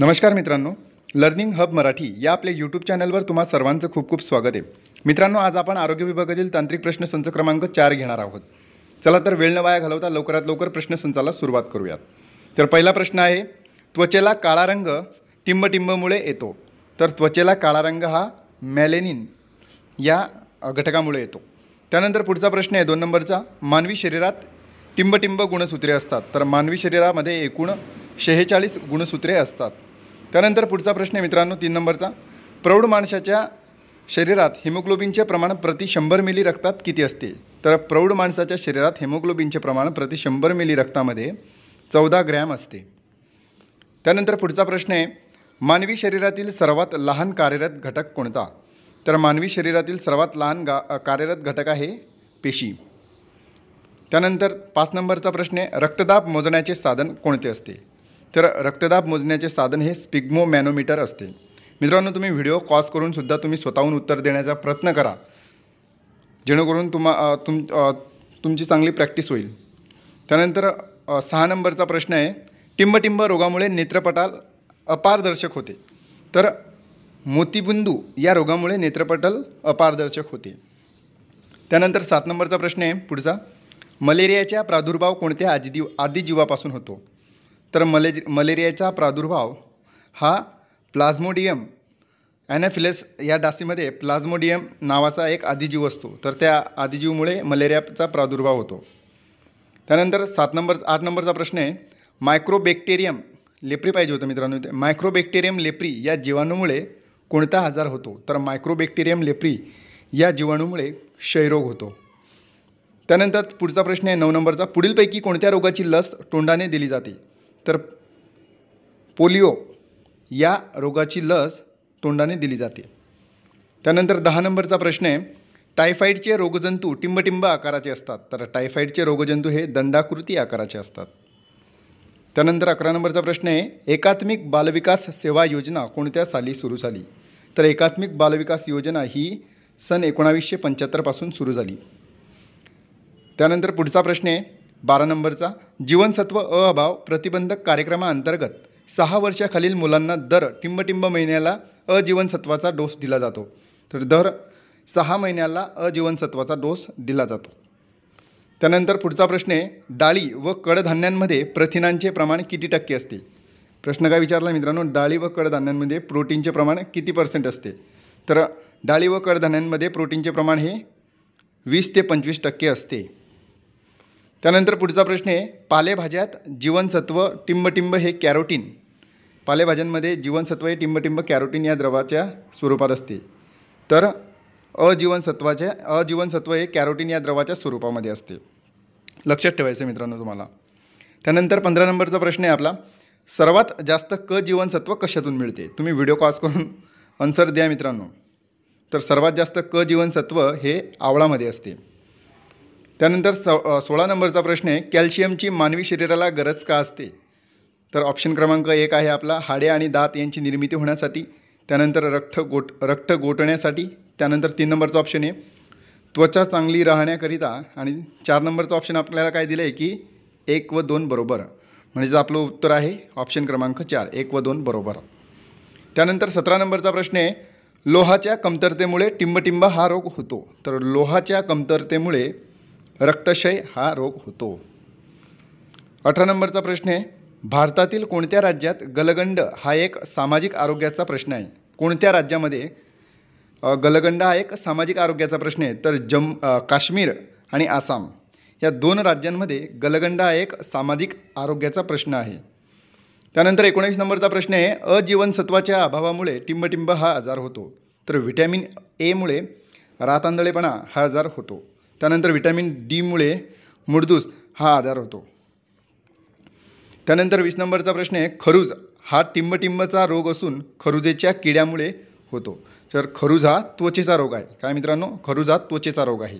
नमस्कार मित्रांनो learning hub Marathi या आपल्या यूट्यूब चॅनलवर तुम्हा सर्वांचं खूप खूप स्वागत आहे मित्रांनो आज आपण आरोग्य विभागातील तांत्रिक प्रश्न संच क्रमांक चार घेणार आहोत चला तर वेळ न वाया घालवता लवकरात लवकर प्रश्नसंचाला सुरुवात करूयात तर पहिला प्रश्न आहे त्वचेला काळा रंग टिंबटिंबमुळे येतो तर त्वचेला काळा रंग हा मॅलेनिन या घटकामुळे येतो त्यानंतर पुढचा प्रश्न आहे दोन नंबरचा मानवी शरीरात टिंबटिंब गुणसूत्रे असतात तर मानवी शरीरामध्ये एकूण शेहेचाळीस गुणसूत्रे असतात त्यानंतर पुढचा प्रश्न आहे मित्रांनो तीन नंबरचा प्रौढ माणसाच्या शरीरात हिमोग्लोबिनचे प्रमाण प्रति शंभर मिली रक्तात किती असते तर प्रौढ माणसाच्या शरीरात हिमोग्लोबिनचे प्रमाण प्रति शंभर मिली रक्तामध्ये चौदा ग्रॅम असते त्यानंतर पुढचा प्रश्न आहे मानवी शरीरातील सर्वात लहान कार्यरत घटक कोणता तर मानवी शरीरातील सर्वात लहान गा कार्यरत घटक आहे पेशी त्यानंतर पाच नंबरचा प्रश्न आहे रक्तदाब मोजण्याचे साधन कोणते असते तर रक्तदाब मोजण्याचे साधन हे स्पिग्मो मॅनोमीटर असते मित्रांनो तुम्ही व्हिडिओ कॉज करूनसुद्धा तुम्ही स्वतःहून उत्तर देण्याचा प्रयत्न करा जेणेकरून तुम्हा तुम तुमची चांगली प्रॅक्टिस होईल त्यानंतर सहा नंबरचा प्रश्न आहे टिंबटिंब रोगामुळे नेत्रपटाल अपारदर्शक होते तर मोतीबिंदू या रोगामुळे नेत्रपटल अपारदर्शक होते त्यानंतर सात नंबरचा प्रश्न आहे पुढचा मलेरियाचा प्रादुर्भाव कोणत्या आदिदिव आदिजीवापासून होतो तर मले मलेरियाचा प्रादुर्भाव हा प्लाझ्मोडियम ॲनॅफिलस या डासीमध्ये प्लाझ्मोडियम नावाचा एक आदिजीव असतो तर त्या आदिजीवमुळे मलेरियाचा प्रादुर्भाव होतो त्यानंतर सात नंबर आठ नंबरचा प्रश्न आहे मायक्रोबॅक्टेरियम लेप्री पाहिजे होतं मित्रांनो ते मायक्रोबॅक्टेरियम लेप्री या जीवाणूमुळे कोणता आजार होतो तर मायक्रोबॅक्टेरियम लेप्री या जीवाणूमुळे क्षयरोग होतो त्यानंतर पुढचा प्रश्न आहे नऊ नंबरचा पुढीलपैकी कोणत्या रोगाची लस तोंडाने दिली जाते तर पोलिओ या रोगाची लस तोंडाने दिली जाते त्यानंतर दहा नंबरचा प्रश्न आहे टायफाईडचे रोगजंतू टिंबटिंब आकाराचे असतात तर टायफाईडचे रोगजंतू हे दंडाकृती आकाराचे असतात त्यानंतर अकरा नंबरचा प्रश्न आहे एकात्मिक बालविकास सेवा योजना कोणत्या साली सुरू झाली तर एकात्मिक बालविकास योजना ही सन एकोणावीसशे पंच्याहत्तरपासून सुरू झाली त्यानंतर पुढचा प्रश्न आहे बारा नंबरचा जीवनसत्व अ अभाव प्रतिबंधक कार्यक्रमाअंतर्गत सहा वर्षाखालील मुलांना दर टिंबटिंब महिन्याला अ डोस दिला जातो तर दर सहा महिन्याला अ डोस दिला जातो त्यानंतर पुढचा प्रश्न आहे डाळी व कडधान्यांमध्ये प्रथिनांचे प्रमाण किती टक्के असते प्रश्न काय विचारला मित्रांनो डाळी व कडधान्यांमध्ये प्रोटीनचे प्रमाण किती पर्सेंट असते तर डाळी व कडधान्यांमध्ये प्रोटीनचे प्रमाण हे वीस ते पंचवीस टक्के असते त्यानंतर पुढचा प्रश्न आहे पालेभाज्यात जीवनसत्व टिंबटिंब हे कॅरोटीन पालेभाज्यांमध्ये जीवनसत्व हे टिंबटिंब कॅरोटीन या द्रवाच्या स्वरूपात असते तर अजीवनसत्वाचे अजीवनसत्व हे कॅरोटीन या द्रवाच्या स्वरूपामध्ये असते लक्षात ठेवायचं मित्रांनो तुम्हाला त्यानंतर पंधरा नंबरचा प्रश्न आहे आपला सर्वात जास्त क जीवनसत्व कशातून मिळते तुम्ही व्हिडिओ कॉल करून आन्सर द्या मित्रांनो तर सर्वात जास्त क जीवनसत्व हे आवळामध्ये असते त्यानंतर स सोळा नंबरचा प्रश्न आहे कॅल्शियमची मानवी शरीराला गरज का असते तर ऑप्शन क्रमांक एक आहे आपला हाडे आणि दात यांची निर्मिती होण्यासाठी त्यानंतर रक्त गोट रक्त गोठण्यासाठी त्यानंतर तीन नंबरचा ऑप्शन आहे त्वचा चांगली राहण्याकरिता आणि चार नंबरचा ऑप्शन आपल्याला काय दिलं आहे की एक व दोन बरोबर म्हणजेच आपलं उत्तर आहे ऑप्शन क्रमांक चार एक व दोन बरोबर त्यानंतर सतरा नंबरचा प्रश्न आहे लोहाच्या कमतरतेमुळे टिंबटिंब हा रोग होतो तर लोहाच्या कमतरतेमुळे रक्तक्षय हा रोग होतो अठरा नंबरचा प्रश्न आहे भारतातील कोणत्या राज्यात गलगंड हा एक सामाजिक आरोग्याचा प्रश्न आहे कोणत्या राज्यामध्ये गलगंड हा एक सामाजिक आरोग्याचा प्रश्न आहे तर जम काश्मीर आणि आसाम या दोन राज्यांमध्ये गलगंड हा एक सामाजिक आरोग्याचा प्रश्न आहे त्यानंतर एकोणीस नंबरचा प्रश्न आहे अजीवनसत्वाच्या अभावामुळे टिंबटिंब हा आजार होतो तर व्हिटॅमिन एमुळे रातांदळेपणा हा आजार होतो त्यानंतर विटॅमिन डीमुळे मुडदूस हा आधार होतो त्यानंतर वीस नंबरचा प्रश्न आहे खरूज हा टिंबटिंबचा रोग असून खरुजेच्या किड्यामुळे होतो तर खरुज हा त्वचेचा रोग आहे काय मित्रांनो खरुज हा त्वचेचा रोग आहे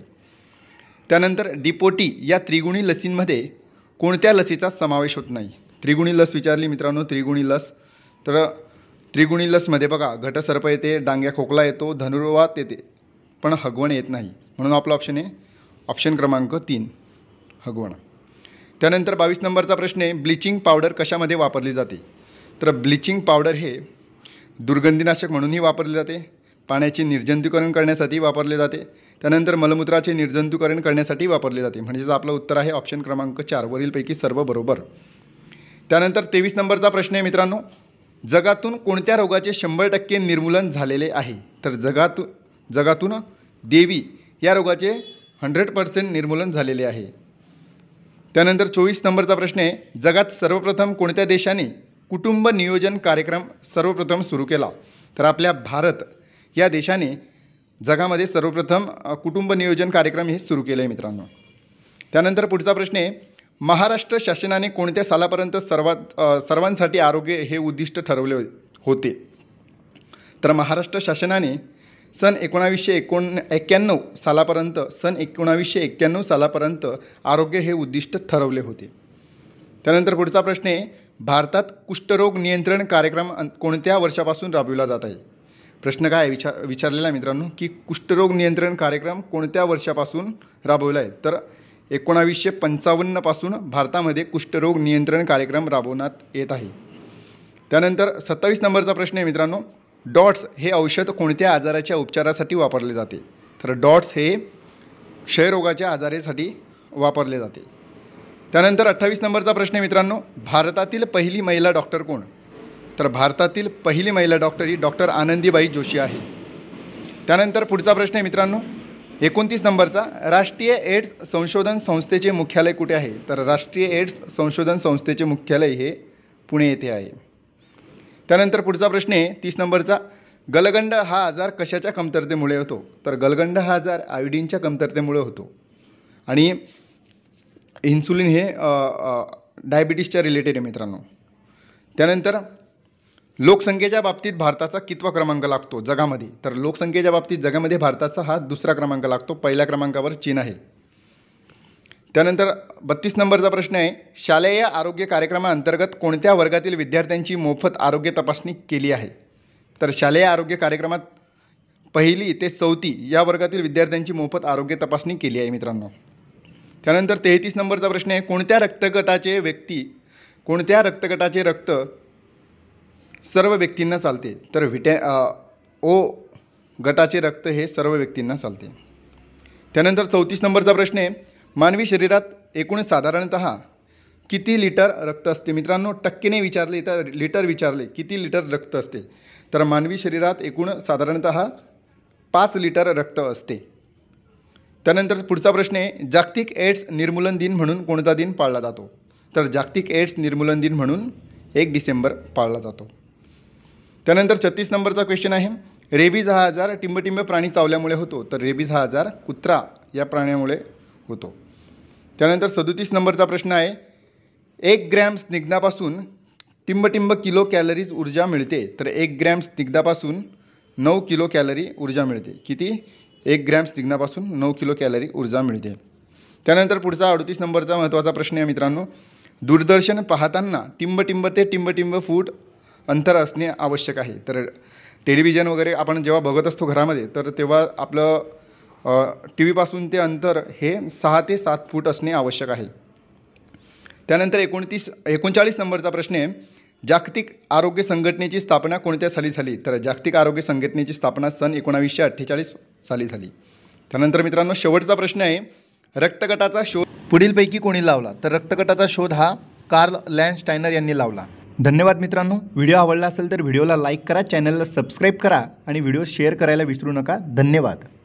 त्यानंतर डिपोटी या त्रिगुणी लसींमध्ये कोणत्या लसीचा समावेश होत नाही त्रिगुणी लस विचारली मित्रांनो त्रिगुणी लस तर त्रिगुणी लसमध्ये बघा घटसर्प येते डांग्या खोकला येतो धनुर्वात येते पण हगवण येत नाही म्हणून आपला ऑप्शन आहे ऑप्शन क्रमांक तीन हगवण त्यानंतर बावीस नंबरचा प्रश्न आहे ब्लिचिंग पावडर कशामध्ये वापरली जाते तर ब्लिचिंग पावडर हे दुर्गंधीनाशक म्हणूनही वापरले जाते पाण्याचे निर्जंतुकरण करण्यासाठी वापरले जाते त्यानंतर मलमूत्राचे निर्जंतुकरण करण्यासाठी वापरले जाते म्हणजेच आपलं उत्तर आहे ऑप्शन क्रमांक चार वरीलपैकी सर्व बरोबर त्यानंतर तेवीस नंबरचा प्रश्न आहे मित्रांनो जगातून कोणत्या रोगाचे शंभर टक्के निर्मूलन झालेले आहे तर जगात जगातून देवी या रोगाचे हंड्रेड पर्सेंट निर्मूलन झालेले आहे त्यानंतर चोवीस नंबरचा प्रश्न आहे जगात सर्वप्रथम कोणत्या देशाने कुटुंब नियोजन कार्यक्रम सर्वप्रथम सुरू केला तर आपल्या भारत या देशाने जगामध्ये सर्वप्रथम कुटुंब नियोजन कार्यक्रम हे सुरू केले आहे मित्रांनो त्यानंतर पुढचा प्रश्न आहे महाराष्ट्र शासनाने कोणत्या सालापर्यंत सर्वात सर्वांसाठी आरोग्य हे उद्दिष्ट ठरवले होते तर महाराष्ट्र शासनाने सन एकोणावीसशे एकोण एक्क्याण्णव सालापर्यंत सन एकोणावीसशे एक्क्याण्णव सालापर्यंत आरोग्य हे उद्दिष्ट ठरवले होते त्यानंतर पुढचा प्रश्न आहे भारतात कुष्ठरोग नियंत्रण कार्यक्रम कोणत्या वर्षापासून राबविला जात आहे प्रश्न काय विचार विचारलेला मित्रांनो की कुष्ठरोग नियंत्रण कार्यक्रम कोणत्या वर्षापासून राबवला आहे तर एकोणावीसशे पंचावन्नपासून भारतामध्ये कुष्ठरोग नियंत्रण कार्यक्रम राबवण्यात येत आहे त्यानंतर सत्तावीस नंबरचा प्रश्न आहे मित्रांनो डॉट्स हे औषध कोणत्या आजाराच्या उपचारासाठी वापरले जाते तर डॉट्स हे क्षयरोगाच्या आजारासाठी वापरले जाते त्यानंतर अठ्ठावीस नंबरचा प्रश्न मित्रांनो भारतातील पहिली महिला डॉक्टर कोण तर भारतातील पहिली महिला डॉक्टर ही डॉक्टर आनंदीबाई जोशी आहे त्यानंतर पुढचा प्रश्न आहे मित्रांनो एकोणतीस नंबरचा राष्ट्रीय एड्स संशोधन संस्थेचे मुख्यालय कुठे आहे तर राष्ट्रीय एड्स संशोधन संस्थेचे मुख्यालय हे पुणे येथे आहे त्यानंतर पुढचा प्रश्न आहे तीस नंबरचा गलगंड हा आजार कशाच्या कमतरतेमुळे होतो तर गलगंड हा आजार आयोडीनच्या कमतरतेमुळे होतो आणि इन्सुलिन हे डायबिटीसच्या रिलेटेड आहे मित्रांनो त्यानंतर लोकसंख्येच्या बाबतीत भारताचा कितवा क्रमांक लागतो जगामध्ये तर लोकसंख्येच्या बाबतीत जगामध्ये भारताचा हा दुसरा क्रमांक लागतो पहिल्या क्रमांकावर चीन आहे त्यानंतर बत्तीस नंबरचा प्रश्न आहे शालेय आरोग्य कार्यक्रमाअंतर्गत कोणत्या वर्गातील विद्यार्थ्यांची मोफत आरोग्य तपासणी केली आहे तर शालेय आरोग्य कार्यक्रमात पहिली ते चौथी या वर्गातील विद्यार्थ्यांची मोफत आरोग्य तपासणी केली आहे मित्रांनो त्यानंतर तेहतीस नंबरचा प्रश्न आहे कोणत्या रक्तगटाचे व्यक्ती कोणत्या रक्तगटाचे रक्त सर्व व्यक्तींना चालते तर व्हिटॅ ओ गटाचे रक्त हे सर्व व्यक्तींना चालते त्यानंतर चौतीस नंबरचा प्रश्न आहे मानवी शरीरात एकूण साधारणत किती लिटर रक्त असते मित्रांनो टक्केने विचारले तर लिटर विचारले किती लिटर रक्त असते तर मानवी शरीरात एकूण साधारणत पाच लिटर रक्त असते त्यानंतर पुढचा प्रश्न आहे जागतिक एड्स निर्मूलन दिन म्हणून कोणता दिन पाळला जातो तर जागतिक एड्स निर्मूलन दिन म्हणून एक डिसेंबर पाळला जातो त्यानंतर छत्तीस नंबरचा क्वेश्चन आहे रेबीज हा आजार टिंबटिंब प्राणी चावल्यामुळे होतो तर रेबीज हा आजार कुत्रा या प्राण्यामुळे होतो त्यानंतर सदोतीस नंबरचा प्रश्न आहे एक ग्रॅम स्निग्धापासून टिंबटिंब किलो कॅलरीज ऊर्जा मिळते तर एक ग्रॅम स्निग्धापासून नऊ किलो कॅलरी ऊर्जा मिळते किती एक ग्रॅम स्निग्धापासून नऊ किलो कॅलरी ऊर्जा मिळते त्यानंतर पुढचा अडतीस नंबरचा महत्त्वाचा प्रश्न आहे मित्रांनो दूरदर्शन पाहताना टिंबटिंब ते टिंबटिंब फूट अंतर असणे आवश्यक आहे तर टेलिव्हिजन वगैरे आपण जेव्हा बघत असतो घरामध्ये तर तेव्हा आपलं टी व्हीपासून ते अंतर हे सहा ते सात फूट असणे आवश्यक आहे त्यानंतर एकोणतीस एकोणचाळीस नंबरचा प्रश्न आहे जागतिक आरोग्य संघटनेची स्थापना कोणत्या साली झाली तर जागतिक आरोग्य संघटनेची स्थापना सन एकोणावीसशे अठ्ठेचाळीस साली झाली त्यानंतर मित्रांनो शेवटचा प्रश्न आहे रक्तगटाचा शोध पुढीलपैकी कोणी लावला तर रक्तगटाचा शोध हा कार्ल स्टायनर यांनी लावला धन्यवाद मित्रांनो व्हिडिओ आवडला असेल तर व्हिडिओला लाईक करा चॅनलला सबस्क्राईब करा आणि व्हिडिओ शेअर करायला विसरू नका धन्यवाद